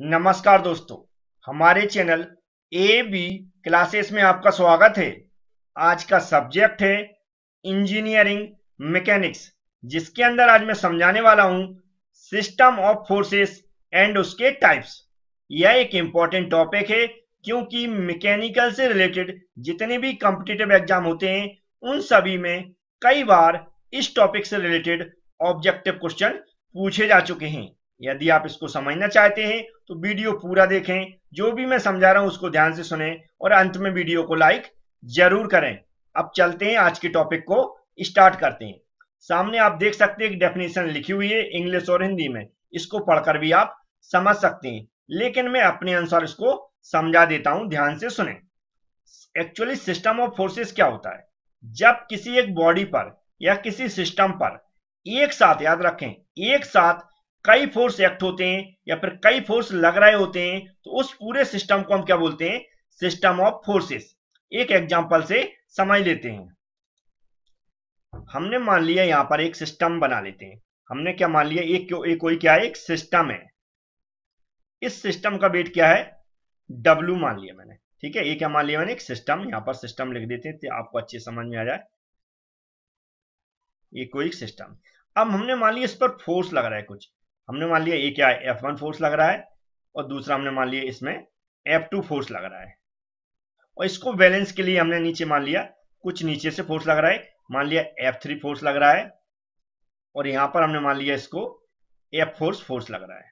नमस्कार दोस्तों हमारे चैनल ए बी क्लासेस में आपका स्वागत है आज का सब्जेक्ट है इंजीनियरिंग मैकेनिक्स जिसके अंदर आज मैं समझाने वाला हूं सिस्टम ऑफ फोर्सेस एंड उसके टाइप्स यह एक इंपॉर्टेंट टॉपिक है क्योंकि मैकेनिकल से रिलेटेड जितने भी कॉम्पिटेटिव एग्जाम होते हैं उन सभी में कई बार इस टॉपिक से रिलेटेड ऑब्जेक्टिव क्वेश्चन पूछे जा चुके हैं यदि आप इसको समझना चाहते हैं तो वीडियो पूरा देखें जो भी मैं समझा रहा हूं उसको ध्यान से सुने और अंत में वीडियो को लाइक जरूर करें अब चलते हैं आज के टॉपिक को स्टार्ट करते हैं सामने आप देख सकते हैं डेफिनेशन लिखी हुई है इंग्लिश और हिंदी में इसको पढ़कर भी आप समझ सकते हैं लेकिन मैं अपने अनुसार इसको समझा देता हूं ध्यान से सुने एक्चुअली सिस्टम ऑफ फोर्सेस क्या होता है जब किसी एक बॉडी पर या किसी सिस्टम पर एक साथ याद रखें एक साथ कई फोर्स एक्ट होते हैं या फिर कई फोर्स लग रहे होते हैं तो उस पूरे सिस्टम को हम क्या बोलते हैं सिस्टम ऑफ फोर्सेस एक एग्जांपल से समझ लेते हैं हमने मान लिया यहां पर एक सिस्टम बना लेते हैं हमने क्या मान लिया एक, एक कोई क्या है एक सिस्टम है इस सिस्टम का वेट क्या है डब्ल्यू मान लिया मैंने ठीक है ये क्या मान लिया मैंने एक सिस्टम यहाँ पर सिस्टम लिख देते हैं तो आपको अच्छे समझ में आ जाए ये कोई सिस्टम अब हमने मान लिया इस पर फोर्स लग रहा है कुछ हमने मान लिया ये क्या है एफ वन फोर्स लग रहा है और दूसरा हमने मान लिया इसमें एफ टू फोर्स लग रहा है और इसको बैलेंस के लिए हमने नीचे मान लिया कुछ नीचे से फोर्स लग रहा है मान लिया एफ थ्री फोर्स लग रहा है और यहाँ पर हमने मान लिया इसको एफ फोर्स फोर्स लग रहा है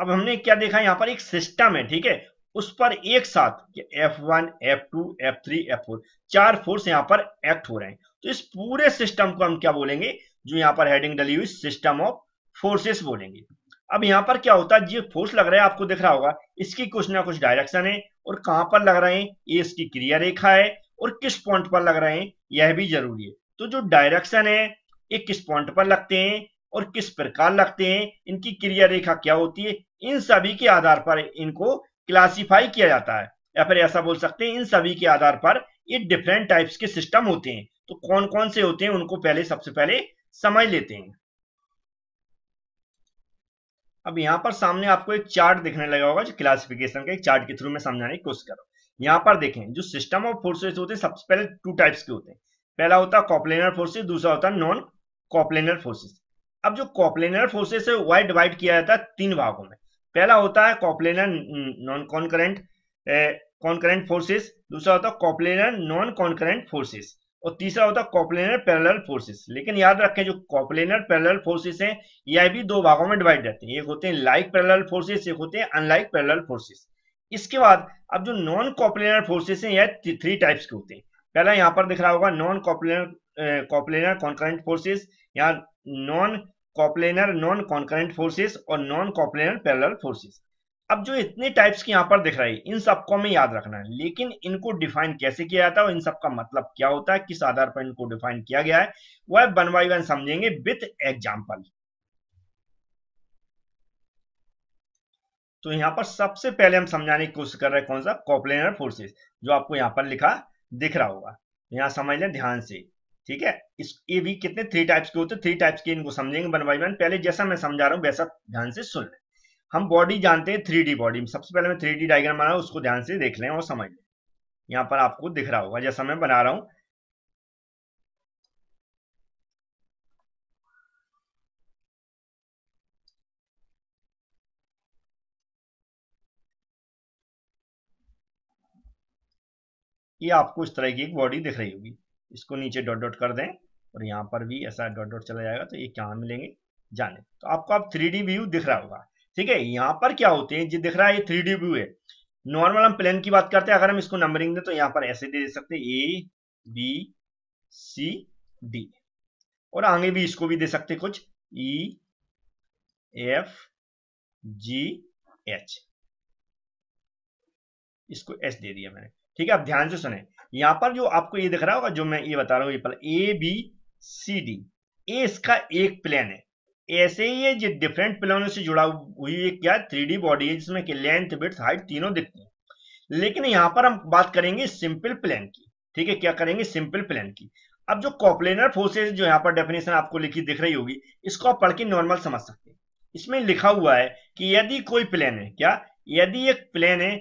अब हमने क्या देखा यहाँ पर एक सिस्टम है ठीक है उस पर एक साथ F one F two F three F four चार फोर्स यहाँ पर एक्ट हो रहे हैं तो इस पूरे सिस्टम को हम क्या बोलेंगे जो यहां पर हेडिंग डली हुई सिस्टम ऑफ फोर्सेस बोलेंगे अब यहाँ पर क्या होता है जो फोर्स लग रहा है आपको दिख रहा होगा इसकी कुछ ना कुछ डायरेक्शन है और कहाँ पर लग रहे हैं ये इसकी क्रिया रेखा है और किस पॉइंट पर लग रहे हैं यह भी जरूरी है तो जो डायरेक्शन है ये किस पॉइंट पर लगते हैं और किस प्रकार लगते हैं इनकी क्रिया रेखा क्या होती है इन सभी के आधार पर इनको क्लासीफाई किया जाता है या फिर ऐसा बोल सकते हैं इन सभी के आधार पर ये डिफरेंट टाइप्स के सिस्टम होते हैं तो कौन कौन से होते हैं उनको पहले सबसे पहले समझ लेते हैं अब यहाँ पर सामने आपको एक चार्ट दिखने लगा होगा जो क्लासिफिकेशन का एक चार्ट के थ्रू मैं समझाने की कोशिश कर रहा हूँ यहाँ पर देखें जो सिस्टम ऑफ फोर्सेस होते हैं सबसे पहले टू टाइप्स के होते हैं पहला होता है कॉपलेनर फोर्सेज दूसरा होता है नॉन कॉपलेनर फोर्सेज अब जो कॉपलेनर फोर्सेस है वाइड डिवाइड किया जाता है तीन भागों में पहला होता है coplanar non concurrent concurrent forces दूसरा होता है कॉपलेनर नॉन कॉन्करेंट फोर्सेस और तीसरा होता है कॉपलेनर पैरेलल फोर्सेस लेकिन याद रखें जो कॉपलेनर पैरेलल फोर्सेस हैं ये भी दो भागों में डिवाइड रहते हैं एक होते हैं लाइक पैरेलल फोर्सेस एक होते हैं अनलाइक पैरेलल फोर्सेस इसके बाद अब जो नॉन कॉपलेनर फोर्सेस हैं यह थ्री टाइप्स के होते हैं पहला यहाँ पर दिख रहा होगा non coplanar coplanar concurrent forces यहाँ non coplanar non concurrent forces और नॉन कॉपलेनर पैरल फोर्सेस अब जो इतने टाइप्स की यहाँ पर दिख रही इन सबको हमें याद रखना है लेकिन इनको डिफाइन कैसे किया जाता है और इन सबका मतलब क्या होता है किस आधार पर इनको डिफाइन किया गया है वह वन बाई वन समझेंगे विथ एग्जाम्पल तो यहां पर सबसे पहले हम समझाने की कोशिश कर रहे हैं कौन सा कॉपलेनर फोर्सेस जो आपको यहां पर लिखा दिख रहा होगा यहां समझ लें ध्यान से ठीक है इस ये भी कितने थ्री टाइप्स के होते हैं थ्री टाइप्स के इनको समझेंगे वन बाई वन पहले जैसा मैं समझा रहा हूँ वैसा ध्यान से सुन लें हम बॉडी जानते हैं थ्री बॉडी सबसे पहले मैं थ्री डी डायग्राम बना उसको ध्यान से देख लें और समझ लें यहां पर आपको दिख रहा होगा जैसा मैं बना रहा हूं ये आपको इस तरह की एक बॉडी दिख रही होगी इसको नीचे डॉट डॉट कर दें और यहां पर भी ऐसा डॉट डॉट चला जाएगा तो ये कहाँ मिलेंगे जाने तो आपको आप थ्री व्यू दिख रहा होगा ठीक है यहाँ पर क्या होते हैं जो दिख रहा है ये थ्री डी व्यू है नॉर्मल हम प्लेन की बात करते हैं अगर हम इसको नंबरिंग दें तो यहाँ पर ऐसे दे सकते हैं ए बी सी डी और आगे भी इसको भी दे सकते कुछ ई एफ जी एच इसको एच दे दिया मैंने ठीक है आप ध्यान से सुने यहां पर जो आपको ये दिख रहा होगा जो मैं ये बता रहा हूं ये पर A B C D A इसका एक प्लेन है ऐसे ही है जो डिफरेंट प्लानों से जुड़ा हुई है क्या थ्री डी बॉडी है जिसमें कि लेंथ बिट्स हाइट तीनों दिखते हैं लेकिन यहाँ पर हम बात करेंगे सिंपल प्लेन की ठीक है क्या करेंगे सिंपल प्लेन की अब जो कॉपलेनर फोर्सेज जो यहाँ पर डेफिनेशन आपको लिखी दिख रही होगी इसको आप पढ़ के नॉर्मल समझ सकते हैं इसमें लिखा हुआ है कि यदि कोई प्लेन है क्या यदि एक प्लेन है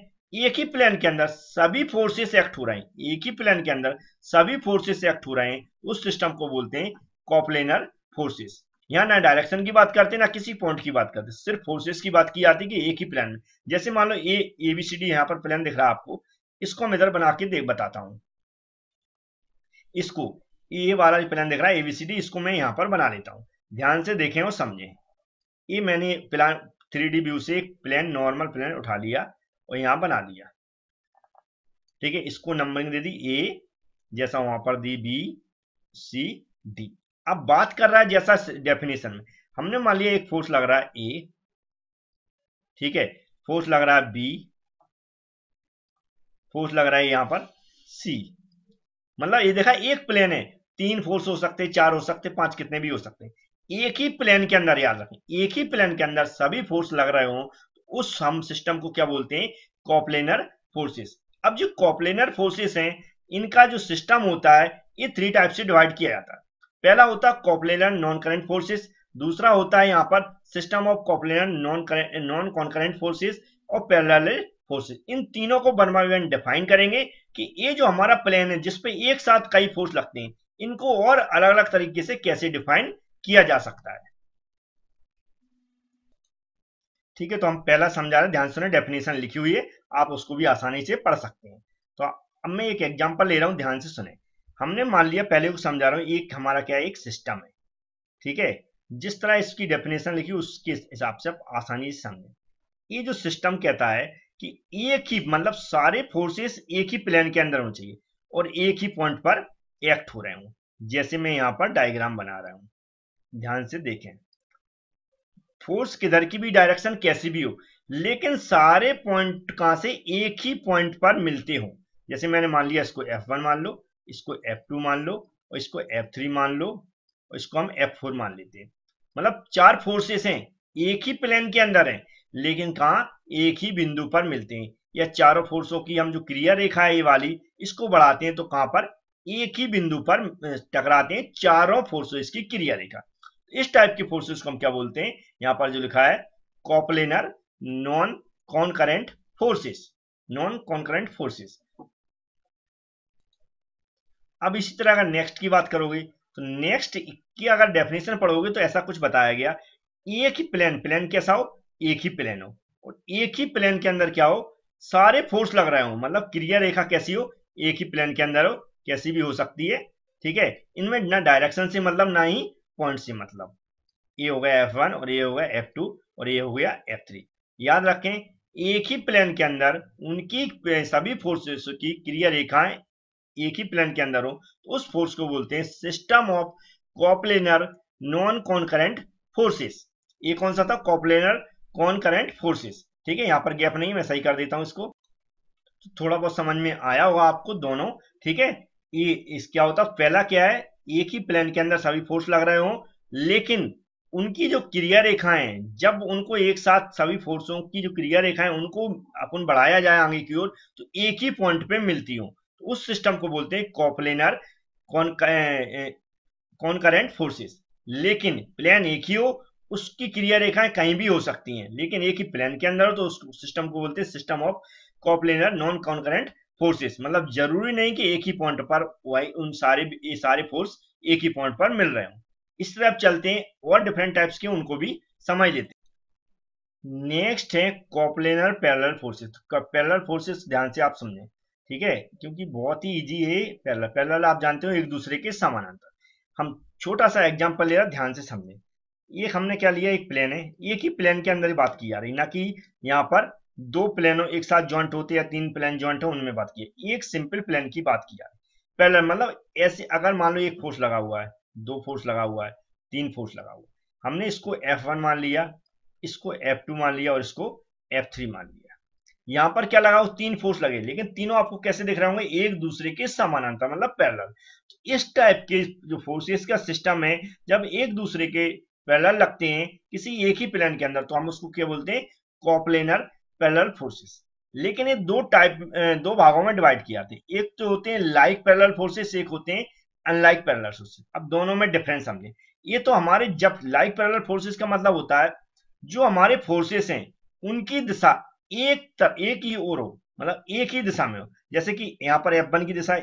एक ही प्लेन के अंदर सभी फोर्सेस एक्ट हो रहे हैं एक ही प्लेन के अंदर सभी फोर्सेस एक्ट हो रहे हैं उस सिस्टम को बोलते हैं कॉपलेनर फोर्सेस यहाँ ना डायरेक्शन की बात करते ना किसी पॉइंट की बात करते सिर्फ फोर्सेस की बात की जाती कि एक ही प्लान में जैसे मान लो ए ए बी सी डी यहाँ पर प्लान दिख रहा है आपको इसको मैं इधर बना के देख बताता हूं इसको ए वाला प्लान दिख रहा है एबीसीडी इसको मैं यहाँ पर बना लेता हूँ ध्यान से देखें और समझे ये मैंने प्लान थ्री डी व्यू से एक प्लान नॉर्मल प्लान उठा लिया और यहाँ बना लिया ठीक है इसको नंबरिंग दे दी ए जैसा वहां पर दी बी सी डी अब बात कर रहा है जैसा डेफिनेशन में हमने मान लिया एक फोर्स लग रहा है ए ठीक है फोर्स लग रहा है बी फोर्स लग रहा है यहां पर सी मतलब ये देखा एक प्लेन है तीन फोर्स हो सकते चार हो सकते पांच कितने भी हो सकते हैं एक ही प्लेन के अंदर याद रखें एक ही प्लेन के अंदर सभी फोर्स लग रहे हो तो उस हम सिस्टम को क्या बोलते हैं कॉप्लेनर फोर्सेस अब जो कॉप्लेनर फोर्सेस हैं इनका जो सिस्टम होता है ये थ्री टाइप से डिवाइड किया जाता है पहला होता है कॉपलेन नॉन करेंट फोर्सेस दूसरा होता है यहाँ पर system of coplanar non non concurrent forces और पैरल फोर्सेस इन तीनों को बनवा डिफाइन करेंगे कि ये जो हमारा प्लेन है जिसपे एक साथ कई फोर्स लगते हैं इनको और अलग अलग तरीके से कैसे डिफाइन किया जा सकता है ठीक है तो हम पहला समझा रहे ध्यान सुने डेफिनेशन लिखी हुई है आप उसको भी आसानी से पढ़ सकते हैं तो अब मैं एक एग्जांपल ले रहा हूं ध्यान से सुने हमने मान लिया पहले को समझा रहा हूं एक हमारा क्या है एक सिस्टम है ठीक है जिस तरह इसकी डेफिनेशन लिखी उसके हिसाब से आप आसानी से समझें ये जो सिस्टम कहता है कि एक ही मतलब सारे फोर्सेस एक ही प्लेन के अंदर होने चाहिए और एक ही पॉइंट पर एक्ट हो रहे हूं जैसे मैं यहाँ पर डायग्राम बना रहा हूं ध्यान से देखें फोर्स किधर की भी डायरेक्शन कैसी भी हो लेकिन सारे पॉइंट कहां से एक ही पॉइंट पर मिलते हो जैसे मैंने मान लिया इसको F1 मान लो इसको F2 मान लो और इसको F3 मान लो और इसको हम F4 मान लेते हैं मतलब चार फोर्सेस हैं एक ही प्लेन के अंदर हैं लेकिन कहा एक ही बिंदु पर मिलते हैं या चारों फोर्सों की हम जो क्रिया रेखा है ये वाली इसको बढ़ाते हैं तो कहां पर एक ही बिंदु पर टकराते हैं चारों फोर्सेस की क्रिया रेखा इस टाइप की फोर्सेस को हम क्या बोलते हैं यहाँ पर जो लिखा है coplanar non concurrent forces non concurrent forces अब इसी तरह अगर नेक्स्ट की बात करोगे तो नेक्स्ट की अगर डेफिनेशन पढ़ोगे तो ऐसा कुछ बताया गया एक ही प्लेन प्लेन कैसा हो एक ही प्लेन हो और एक ही प्लेन के अंदर क्या हो सारे फोर्स लग रहे हो मतलब क्रिया रेखा कैसी हो एक ही प्लेन के अंदर हो कैसी भी हो सकती है ठीक है इनमें ना डायरेक्शन से मतलब ना ही पॉइंट से मतलब ये हो गया एफ वन और ये हो गया एफ टू और ये हो गया एफ थ्री याद रखें एक ही प्लेन के अंदर उनकी सभी फोर्सेस की क्रिया रेखाएं एक ही प्लेन के अंदर हो तो उस फोर्स को बोलते हैं system of coplanar non concurrent forces ये कौन सा था कॉपलेनर कॉन्करेंट फोर्सेस ठीक है यहां पर गैप नहीं मैं सही कर देता हूं इसको तो थोड़ा बहुत समझ में आया होगा आपको दोनों ठीक है ये इस क्या होता पहला क्या है एक ही प्लेन के अंदर सभी फोर्स लग रहे हो लेकिन उनकी जो क्रिया रेखाएं जब उनको एक साथ सभी फोर्सों की जो क्रिया रेखाएं उनको अपन बढ़ाया जाए आगे की ओर तो एक ही पॉइंट पे मिलती हो तो उस सिस्टम को बोलते हैं कॉपलेनर कॉनकरेंट फोर्सेस लेकिन प्लेन एक ही हो उसकी क्रिया रेखाएं कहीं भी हो सकती हैं लेकिन एक ही प्लेन के अंदर हो तो उस सिस्टम को बोलते हैं system of coplanar non concurrent forces मतलब जरूरी नहीं कि एक ही पॉइंट पर उन सारे ये सारे फोर्स एक ही पॉइंट पर मिल रहे हो इस तरह आप चलते हैं और डिफरेंट टाइप्स के उनको भी समझ लेते हैं नेक्स्ट है कॉपलेनर पैरल फोर्सेस तो पैरल फोर्सेस ध्यान से आप समझें ठीक है क्योंकि बहुत ही इजी है पैरल पैरल आप जानते हो एक दूसरे के समानांतर हम छोटा सा एग्जाम्पल ले रहा ध्यान से समझे ये हमने क्या लिया एक प्लेन है एक ही प्लेन के अंदर बात की जा रही ना कि यहाँ पर दो प्लेनों एक साथ ज्वाइंट होते या तीन प्लेन ज्वाइंट हो उनमें बात की एक सिंपल प्लेन की बात की जा रही पैरल मतलब ऐसे अगर मान लो एक फोर्स लगा हुआ है दो फोर्स लगा हुआ है तीन फोर्स लगा हुआ है हमने इसको वन मान लिया इसको टू मान लिया और इसको थ्री मान लिया यहां पर क्या लगा तीन फोर्स लगे लेकिन तीनों आपको कैसे दिख रहे होंगे एक दूसरे के समानांतर मतलब पैरेलल तो इस टाइप के जो फोर्सेस का सिस्टम है जब एक दूसरे के पैरेलल लगते हैं किसी एक ही प्लेन के अंदर तो हम उसको क्या बोलते हैं कॉपलेनर पैरेलल फोर्सेस लेकिन ये दो टाइप दो भागों में डिवाइड किया जाते हैं एक तो होते हैं लाइक पैरल फोर्सेस एक होते हैं अनलाइक पैरल फोर्सेस अब दोनों में डिफरेंस समझे ये तो हमारे जब लाइक पैरल फोर्सेस का मतलब होता है जो हमारे फोर्सेस हैं उनकी दिशा एक तरफ एक ही ओर हो मतलब एक ही दिशा में हो जैसे कि यहाँ पर एफ की दिशा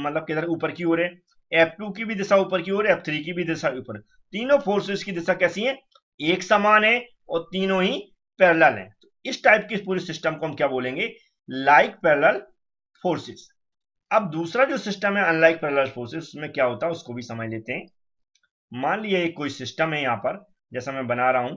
मतलब किधर ऊपर की ओर है एफ टू की भी दिशा ऊपर की ओर एफ थ्री की भी दिशा ऊपर तीनों फोर्सेस की दिशा कैसी है एक समान है और तीनों ही पैरल है तो इस टाइप के पूरे सिस्टम को हम क्या बोलेंगे लाइक पैरल फोर्सेस अब दूसरा जो सिस्टम है अनलाइक पैरल फोर्सेस उसमें क्या होता है उसको भी समझ लेते हैं मान लिया कोई सिस्टम है यहां पर जैसा मैं बना रहा हूं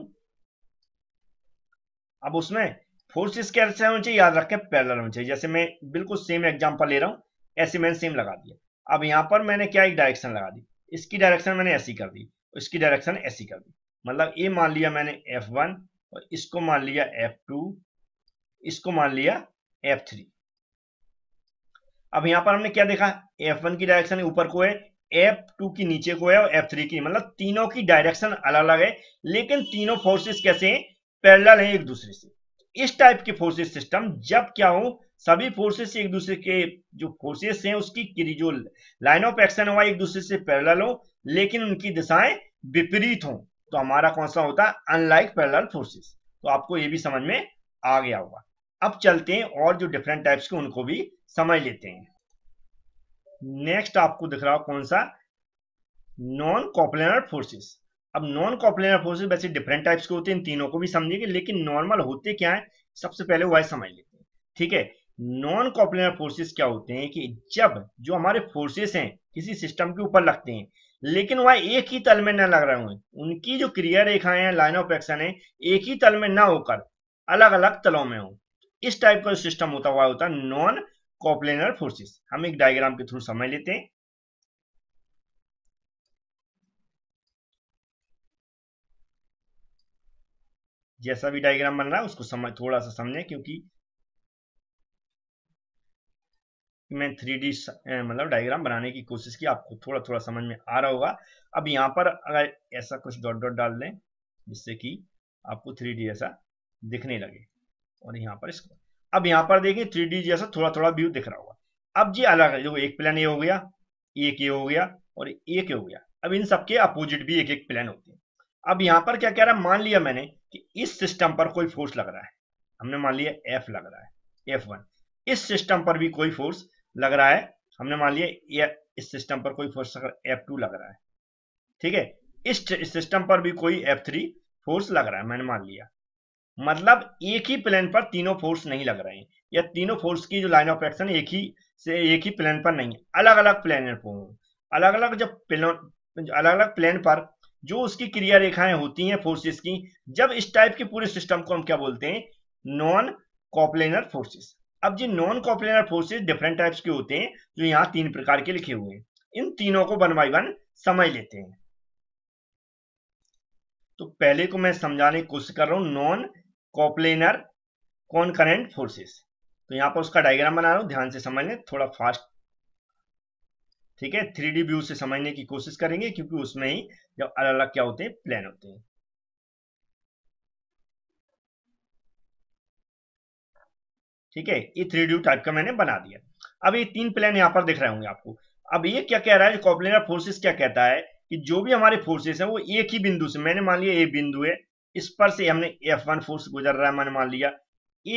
अब उसमें फोर्स कैसे ऐसे होने चाहिए याद रखें पैरल होने चाहिए जैसे मैं बिल्कुल सेम एग्जाम्पल ले रहा हूँ ऐसे मैंने सेम लगा दिया अब यहाँ पर मैंने क्या एक डायरेक्शन लगा दी इसकी डायरेक्शन मैंने ऐसी कर दी इसकी डायरेक्शन ऐसी कर दी मतलब ये मान लिया मैंने F1 और इसको मान लिया F2 इसको मान लिया F3 अब यहाँ पर हमने क्या देखा F1 की डायरेक्शन ऊपर को है F2 की नीचे को है और F3 की मतलब तीनों की डायरेक्शन अलग अलग है लेकिन तीनों फोर्सेस कैसे हैं पैरेलल हैं एक दूसरे से इस टाइप के फोर्सेस सिस्टम जब क्या हो सभी फोर्सेस एक दूसरे के जो फोर्सेस हैं उसकी जो लाइन ऑफ एक्शन हुआ एक दूसरे से पैरल हो लेकिन उनकी दिशाएं विपरीत हो तो हमारा कौन सा होता है अनलाइक पैरल फोर्सेस तो आपको ये भी समझ में आ गया होगा अब चलते हैं और जो डिफरेंट टाइप्स के उनको भी समझ लेते हैं नेक्स्ट आपको दिख रहा हो कौन सा नॉन कॉपलर फोर्सेस अब नॉन कॉपुलर फोर्सेज वैसे डिफरेंट टाइप्स के होते हैं इन तीनों को भी समझेंगे लेकिन नॉर्मल होते क्या है सबसे पहले वह समझ लेते हैं ठीक है नॉन कॉपुलर फोर्सेस क्या होते हैं कि जब जो हमारे फोर्सेस हैं किसी सिस्टम के ऊपर लगते हैं लेकिन वह एक ही तल में न लग रहे होंगे उनकी जो क्रिया रेखाएं हैं लाइन ऑफ एक्शन है एक ही तल में ना होकर अलग अलग तलों में हो इस टाइप का सिस्टम होता हुआ होता है नॉन कॉपलेनर फोर्सेस हम एक डायग्राम के थ्रू समझ लेते हैं जैसा भी डायग्राम बन रहा है उसको समझ थोड़ा सा समझें क्योंकि मैं थ्री डी मतलब डायग्राम बनाने की कोशिश की आपको थोड़ा थोड़ा समझ में आ रहा होगा अब यहाँ पर अगर ऐसा कुछ डॉट डॉट डाल दें जिससे कि आपको थ्री डी जैसा दिखने लगे और यहाँ पर इसको अब यहाँ पर देखिए थ्री डी जैसा थोड़ा थोड़ा व्यू दिख रहा होगा अब जी अलग है देखो एक प्लान ये हो गया एक ये हो गया और एक ये हो गया अब इन सबके अपोजिट भी एक एक प्लान होते हैं अब यहां पर क्या कह रहा है मान लिया मैंने कि इस सिस्टम पर कोई फोर्स लग रहा है हमने मान लिया एफ लग रहा है एफ वन इस सिस्टम पर भी कोई फोर्स लग रहा है हमने मान लिया इस सिस्टम पर कोई फोर्स एफ टू लग रहा है ठीक है इस सिस्टम पर भी कोई एफ थ्री फोर्स लग रहा है मैंने मान लिया मतलब एक ही प्लेन पर तीनों फोर्स नहीं लग रहे हैं या तीनों फोर्स की जो लाइन ऑफ एक्शन एक ही से एक ही प्लेन पर नहीं है अलग अलग प्लेन पर अलग अलग जब प्लेन अलग अलग प्लेन पर जो उसकी क्रिया रेखाएं होती हैं फोर्सेस की जब इस टाइप के पूरे सिस्टम को हम क्या बोलते हैं नॉन कॉपलेनर फोर्सेस अब जी non coplanar forces different types के होते हैं जो यहाँ तीन प्रकार के लिखे हुए हैं इन तीनों को वन बाई वन समझ लेते हैं तो पहले को मैं समझाने की कोशिश कर रहा हूं non coplanar concurrent forces तो यहाँ पर उसका डायग्राम बना रहा हूं ध्यान से समझ लें थोड़ा फास्ट ठीक है थ्री डी व्यू से समझने की कोशिश करेंगे क्योंकि उसमें ही जब अलग अलग क्या होते हैं प्लान होते हैं ठीक है ये थ्री डी टाइप का मैंने बना दिया अब ये तीन प्लान यहां पर दिख रहे होंगे आपको अब ये क्या कह रहा है कॉपलेनर फोर्सेस क्या कहता है कि जो भी हमारे फोर्सेस हैं वो एक ही बिंदु से मैंने मान लिया ये बिंदु है इस पर से हमने एफ वन फोर्स गुजर रहा है मैंने मान लिया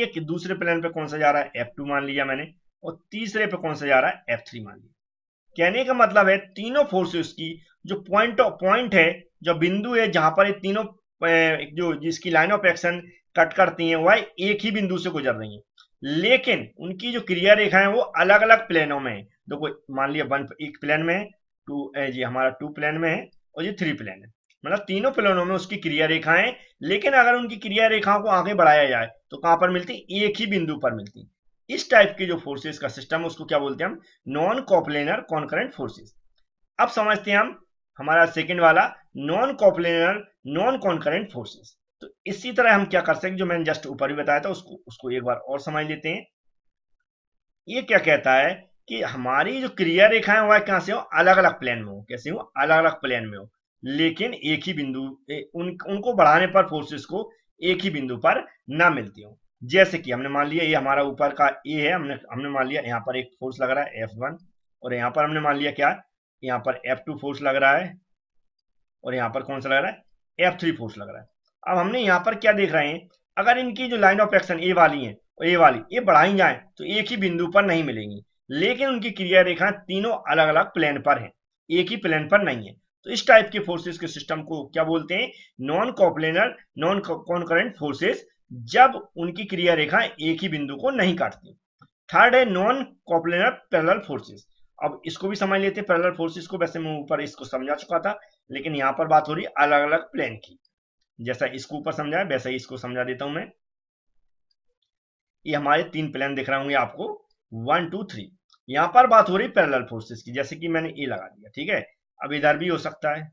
एक दूसरे प्लान पे कौन सा जा रहा है एफ टू मान लिया मैंने और तीसरे पे कौन सा जा रहा है एफ थ्री मान लिया कहने का मतलब है तीनों फोर्सेस की जो पॉइंट पॉइंट है जो बिंदु है जहां पर ये तीनों जो जिसकी लाइन ऑफ एक्शन कट करती हैं वह एक ही बिंदु से गुजर रही हैं लेकिन उनकी जो क्रिया रेखा है वो अलग अलग प्लेनों में है देखो मान लिया वन एक प्लेन में है टू जी हमारा टू प्लेन में है और ये थ्री प्लेन है मतलब तीनों प्लेनों में उसकी क्रिया रेखाएं लेकिन अगर उनकी क्रिया रेखाओं को आगे बढ़ाया जाए तो कहां पर मिलती एक ही बिंदु पर मिलती इस टाइप के जो फोर्सेस का सिस्टम है उसको क्या बोलते हैं हम नॉन कॉपलेनर कॉन्करेंट फोर्सेस अब समझते हैं हम हमारा सेकेंड वाला non coplanar non concurrent forces तो इसी तरह हम क्या कर सकते जो मैंने जस्ट ऊपर भी बताया था उसको उसको एक बार और समझ लेते हैं ये क्या कहता है कि हमारी जो क्रिया रेखाएं हुआ है कहां से हो अलग अलग प्लेन में हो कैसे हो अलग अलग प्लेन में हो लेकिन एक ही बिंदु उन, उनको बढ़ाने पर फोर्सेस को एक ही बिंदु पर ना मिलती हो जैसे कि हमने मान लिया ये हमारा ऊपर का ए है हमने हमने मान लिया यहाँ पर एक फोर्स लग रहा है एफ वन और यहाँ पर हमने मान लिया क्या यहाँ पर एफ टू फोर्स लग रहा है और यहाँ पर कौन सा लग रहा है एफ थ्री फोर्स लग रहा है अब हमने यहाँ पर क्या देख रहे हैं अगर इनकी जो लाइन ऑफ एक्शन ए वाली है और ए वाली ये बढ़ाई जाए तो एक ही बिंदु पर नहीं मिलेंगी लेकिन उनकी क्रिया रेखाएं तीनों अलग अलग प्लेन पर है एक ही प्लेन पर नहीं है तो इस टाइप के फोर्सेस के सिस्टम को क्या बोलते हैं non coplanar non concurrent forces जब उनकी क्रिया रेखा एक ही बिंदु को नहीं काटती थर्ड है नॉन कॉपलेनर पैरल फोर्सेस अब इसको भी समझ लेते पैरल फोर्सेस को वैसे मैं ऊपर इसको समझा चुका था लेकिन यहां पर बात हो रही अलग अलग प्लेन की जैसा इसको ऊपर समझाया वैसा ही इसको समझा देता हूं मैं ये हमारे तीन प्लेन दिख रहे होंगे आपको वन टू थ्री यहां पर बात हो रही पैरल फोर्सेस की जैसे कि मैंने ए लगा दिया ठीक है अब इधर भी हो सकता है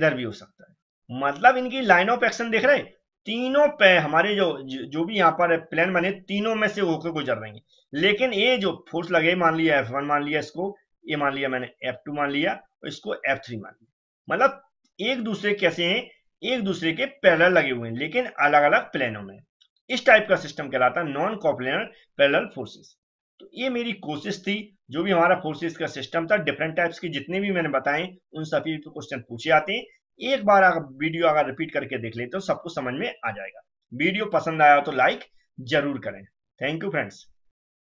इधर भी हो सकता है मतलब इनकी लाइन ऑफ एक्शन देख रहे तीनों पे हमारे जो जो भी यहाँ पर प्लेन बने तीनों में से होकर गुजर रही है लेकिन ये जो फोर्स लगे मान लिया एफ वन मान लिया इसको ये मान लिया मैंने एफ टू मान लिया और इसको एफ थ्री मान लिया मतलब एक दूसरे कैसे हैं एक दूसरे के पैरल लगे हुए हैं लेकिन अलग अलग प्लेनों में इस टाइप का सिस्टम कहलाता है नॉन कॉप्लेनर पैरल फोर्सेस तो ये मेरी कोशिश थी जो भी हमारा फोर्सेस का सिस्टम था डिफरेंट टाइप्स के जितने भी मैंने बताए उन सभी क्वेश्चन पूछे आते हैं एक बार अगर वीडियो अगर रिपीट करके देख लेते हो सब कुछ समझ में आ जाएगा वीडियो पसंद आया तो लाइक जरूर करें थैंक यू फ्रेंड्स